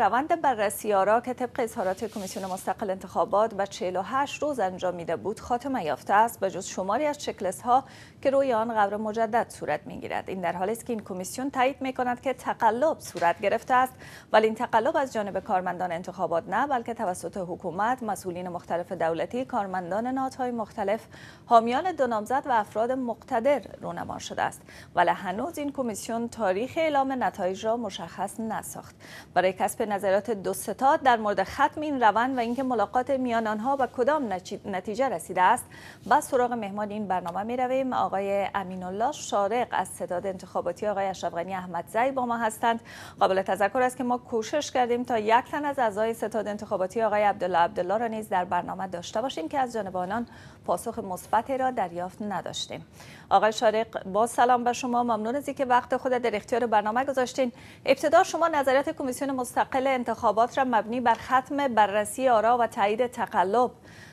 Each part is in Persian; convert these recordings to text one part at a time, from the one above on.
روند بررسی آرا که طبق اظهارات کمیسیون مستقل انتخابات و 48 روز انجام میده بود خاتمه یافته است به جز شماری از چکلس ها که روی آن قبر مجدد صورت میگیرد این در حالی است که این کمیسیون تایید میکند که تقلب صورت گرفته است ولی این تقلب از جانب کارمندان انتخابات نه بلکه توسط حکومت مسئولین مختلف دولتی کارمندان نهادهای مختلف حامیان دو نامزد و افراد مقتدر رونما شده است ولی هنوز این کمیسیون تاریخ اعلام نتایج را مشخص نساخت برای کسب نظرات دو ستاد در مورد ختم این روند و اینکه ملاقات میان آنها و کدام نتیجه رسیده است با سراغ مهمان این برنامه می رویم آقای امین الله شارق از ستاد انتخاباتی آقای اشرف احمد احمدزی با ما هستند قابل تذکر است که ما کوشش کردیم تا یک تن از اعضای ستاد انتخاباتی آقای عبدالله عبدالله را نیز در برنامه داشته باشیم که از جانب آنان پاسخ مثبتی را دریافت نداشتیم آقای شارق با سلام به شما ممنون از اینکه وقت خود در اختیار برنامه گذاشتین ابتدا شما نظرات کمیسیون مستقل انتخابات را مبنی بر ختم بررسی آرا و تایید تقلب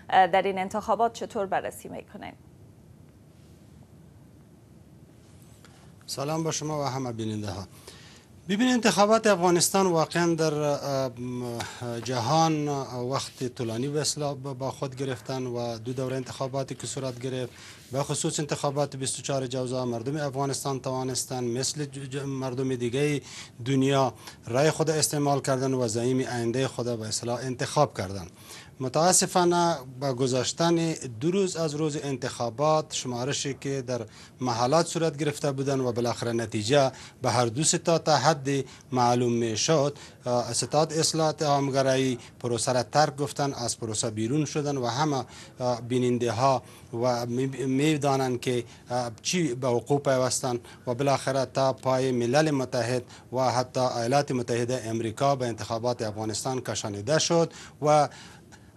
در این انتخابات چطور بررسی میکنین؟ سلام با شما و همه بیننده ها ببین انتخابات افغانستان واقعا در جهان وقت طولانی به با خود گرفتن و دو دوره انتخاباتی که صورت گرفت به خصوص انتخابات 24 جوزا مردم افغانستان توانستن مثل مردم دیگه دنیا رای خود استعمال کردن و زعیم آینده خود به اصلاح انتخاب کردن متاسفانه با گذاشتن دو روز از روز انتخابات شمارشی که در محلات صورت گرفته بودن و بالاخره نتیجه به هر دو ستا تا حد معلوم می شد ستاد اصلاحات عامگرایی پروسه را ترک گفتن از پروسه بیرون شدن و همه بیننده ها و میدانند که چی به حقوق پیوستند و بالاخره تا پای ملل متحد و حتی ایالات متحده امریکا به انتخابات افغانستان کشانیده شد و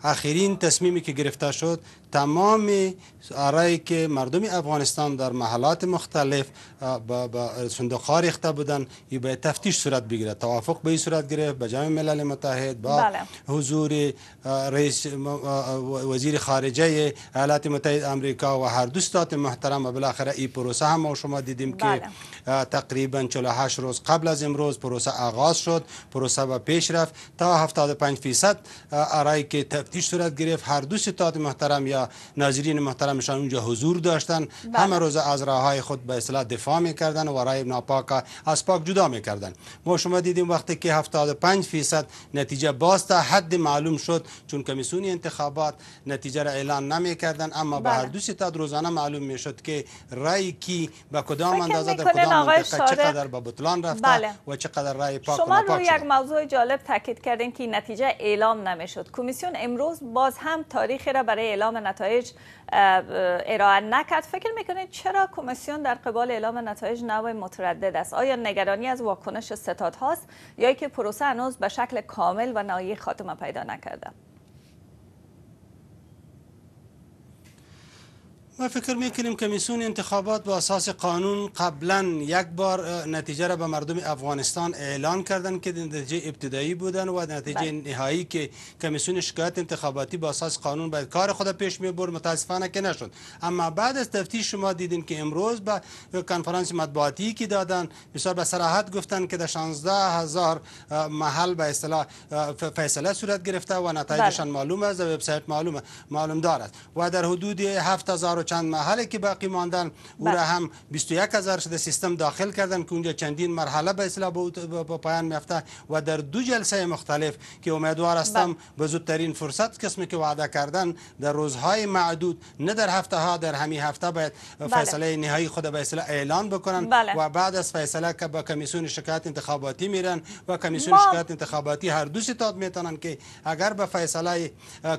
آخرین تصمیمی که گرفته شد تمام آرایی که مردم افغانستان در محلات مختلف به ها ریخته بودن ای به تفتیش صورت بگیرد توافق به این صورت گرفت به جمع ملل متحد با بله. حضور رئیس وزیر خارجه ایالات متحد امریکا و هر دو ستات محترم و بالاخره این پروسه هم ما شما دیدیم بله. که تقریبا 48 روز قبل از امروز پروسه آغاز شد پروسه به پیش رفت تا 75 فیصد آرایی که تفتیش صورت گرفت هر دو محترم یا ناظرین محترمشان اونجا حضور داشتن بله. همه روز از راه های خود به اصطلاح دفاع میکردن و رای ناپاک از پاک جدا میکردن ما شما دیدیم وقتی که 75 فیصد نتیجه باز تا حد معلوم شد چون کمیسیون انتخابات نتیجه را اعلان نمیکردن اما بله. هر دو ستاد روزانه معلوم میشد که رای کی با کدام اندازه در کدام منطقه چقدر به بطلان رفته بله. و چقدر رای پاک شما روی یک موضوع جالب تاکید کردین که نتیجه اعلام نمیشد کمیسیون امروز باز هم تاریخ را برای اعلام نتایج ارائه نکرد فکر میکنید چرا کمیسیون در قبال اعلام نتایج نوع متردد است آیا نگرانی از واکنش ستاد هاست یا که پروسه هنوز به شکل کامل و نهایی خاتمه پیدا نکرده ما فکر میکنیم کمیسیون انتخابات با اساس قانون قبلا یک بار نتیجه را به مردم افغانستان اعلان کردن که نتیجه ابتدایی بودن و نتیجه بله. نهایی که کمیسیون شکایت انتخاباتی با اساس قانون باید کار خود پیش می برد متاسفانه که نشد اما بعد از تفتیش شما دیدین که امروز به کنفرانس مطبوعاتی که دادن بسیار به صراحت گفتن که در 16 هزار محل به اصطلاح فیصله صورت گرفته و نتایجشان بله. معلومه. از وبسایت معلوم معلوم دارد و در حدود 7000 چند محله که باقی ماندن او را بله. هم 21 هزار شده سیستم داخل کردن که اونجا چندین مرحله به اصلاح به پایان میفته و در دو جلسه مختلف که امیدوار هستم بله. به زودترین فرصت قسمی که وعده کردن در روزهای معدود نه در هفته ها در همین هفته باید بله. فیصله نهایی خود به اصلاح اعلان بکنن و بعد از فیصله که با کمیسیون شکایت انتخاباتی میرن و کمیسیون ما... شکایت انتخاباتی هر دو ستاد میتونن که اگر به فیصله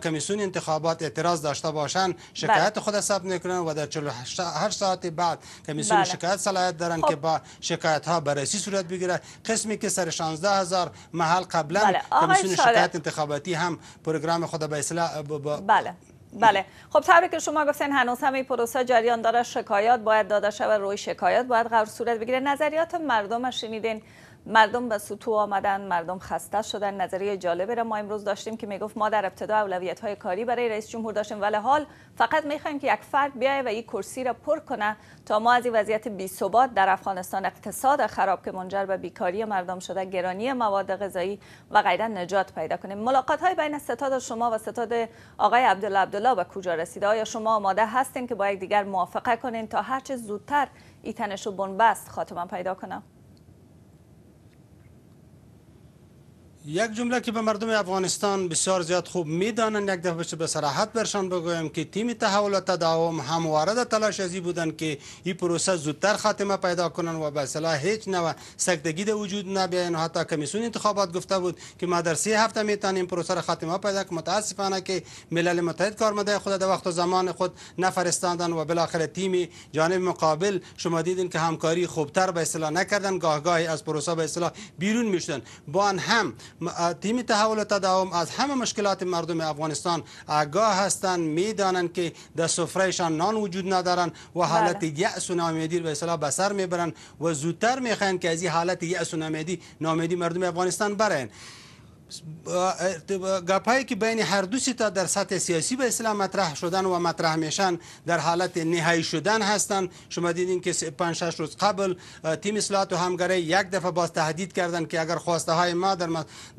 کمیسیون انتخابات اعتراض داشته باشن شکایت بله. خود ثبت و در 48 ساعت بعد کمیسیون بله. شکایت صلاحیت دارن که خب. با شکایت ها بررسی صورت بگیره قسمی که سر 16 هزار محل قبلا بله. کمیسیون شکایت انتخاباتی هم پروگرام خود به اصلاح بله بله خب طوری که شما گفتین هنوز هم پروسه جریان داره شکایات باید داده شود روی شکایات باید قرار صورت بگیره نظریات مردم شنیدین مردم به سوتو آمدن مردم خسته شدن نظریه جالبه را ما امروز داشتیم که میگفت ما در ابتدا اولویت های کاری برای رئیس جمهور داشتیم ولی حال فقط میخوایم که یک فرد بیایه و این کرسی را پر کنه تا ما از این وضعیت بی ثبات در افغانستان اقتصاد خراب که منجر به بیکاری مردم شده گرانی مواد غذایی و غیره نجات پیدا کنیم ملاقات های بین ستاد شما و ستاد آقای عبدالله عبدالله به کجا رسیده آیا شما آماده هستین که با یکدیگر موافقه کنین تا هرچه زودتر این و بنبست خاتمه پیدا کنم یک جمله که به مردم افغانستان بسیار زیاد خوب میدانند یک دفعه بشه به صراحت برشان بگویم که تیم تحول و تداوم همواره تلاش ازی بودند که این پروسه زودتر خاتمه پیدا کنن و به اصطلاح هیچ نوع سکتگی ده وجود نبیاین و حتی کمیسیون انتخابات گفته بود که ما در سه هفته میتونیم پروسه را خاتمه پیدا کنیم متاسفانه که ملل متحد کارمده خود در وقت و زمان خود نفرستاندن و بالاخره تیم جانب مقابل شما دیدین که همکاری خوبتر به اصطلاح نکردن گاهگاهی از پروسه به اصطلاح بیرون میشدن با هم تیم تحول تداوم از همه مشکلات مردم افغانستان آگاه هستند میدانند که در سفرهشان نان وجود ندارند و حالت بله. یأس و نامیدی به اصطلاح میبرند و زودتر میخواین که از این حالت یأس و نامیدی نامیدی مردم افغانستان برین گپایی که بین هر دو تا در سطح سیاسی به اسلام مطرح شدن و مطرح میشن در حالت نهایی شدن هستند شما دیدین که 5 6 روز قبل تیم اصلاحات و همگره یک دفعه باز تهدید کردند که اگر خواسته های ما در,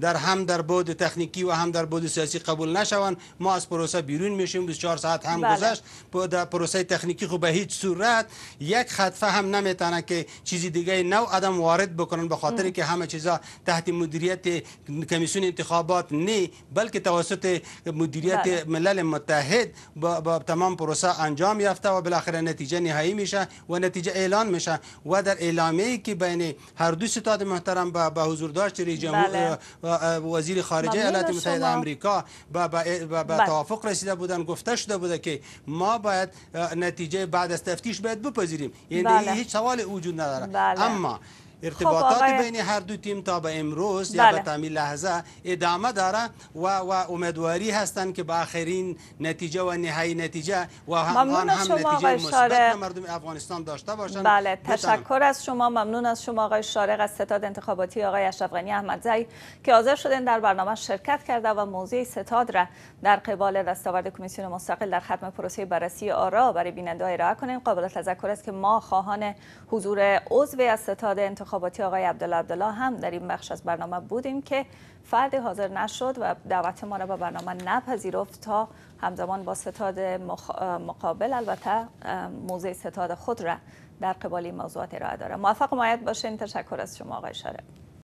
در هم در بود تکنیکی و هم در بود سیاسی قبول نشوند ما از پروسه بیرون میشیم 24 ساعت هم بله. گذشت در پروسه تکنیکی خوب به هیچ صورت یک خطفه هم نمیتونه که چیزی دیگه نو آدم وارد بکنن به خاطر که همه چیزا تحت مدیریت کمیسیون انتخابات نه بلکه توسط مدیریت بله. ملل متحد با, تمام پروسه انجام یافته و بالاخره نتیجه نهایی میشه و نتیجه اعلان میشه و در اعلامیه ای که بین هر دو ستاد محترم به با حضور داشت رئیس جمهور بله. و وزیر خارجه ایالات متحده آمریکا به بله. توافق رسیده بودن گفته شده بوده که ما باید نتیجه بعد از تفتیش باید بپذیریم یعنی هیچ سوال وجود نداره اما ارتباطات خب، بین هر دو تیم تا به امروز یا بله. به تامی لحظه ادامه داره و, و امیدواری هستند که به آخرین نتیجه و نهایی نتیجه و هم, هم, هم نتیجه مثبت مردم افغانستان داشته باشند بله تشکر از شما ممنون از شما آقای شارق از ستاد انتخاباتی آقای اشرف احمد احمدزی که حاضر شدن در برنامه شرکت کرده و موضوع ستاد را در قبال دستاورد کمیسیون مستقل در ختم پروسه بررسی آرا برای بیننده ارائه کنیم قابل تذکر است که ما خواهان حضور عضو از ستاد انتخاباتی انتخاباتی آقای عبدالله عبدالله هم در این بخش از برنامه بودیم که فرد حاضر نشد و دعوت ما را به برنامه نپذیرفت تا همزمان با ستاد مقابل البته موزه ستاد خود را در قبال این موضوعات ارائه داره موفق مایت باشین تشکر از شما آقای شارب